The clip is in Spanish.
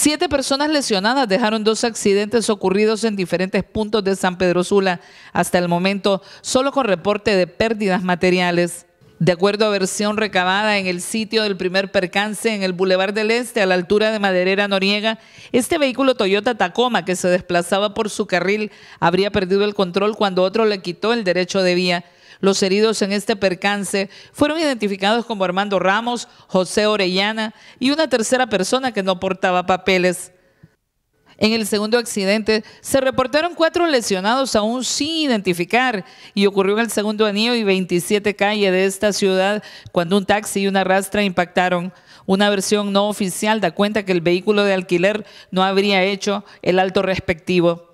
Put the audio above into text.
Siete personas lesionadas dejaron dos accidentes ocurridos en diferentes puntos de San Pedro Sula, hasta el momento solo con reporte de pérdidas materiales. De acuerdo a versión recabada en el sitio del primer percance en el Boulevard del Este, a la altura de Maderera Noriega, este vehículo Toyota Tacoma que se desplazaba por su carril habría perdido el control cuando otro le quitó el derecho de vía. Los heridos en este percance fueron identificados como Armando Ramos, José Orellana y una tercera persona que no portaba papeles. En el segundo accidente se reportaron cuatro lesionados aún sin identificar y ocurrió en el segundo anillo y 27 calle de esta ciudad cuando un taxi y una rastra impactaron. Una versión no oficial da cuenta que el vehículo de alquiler no habría hecho el alto respectivo.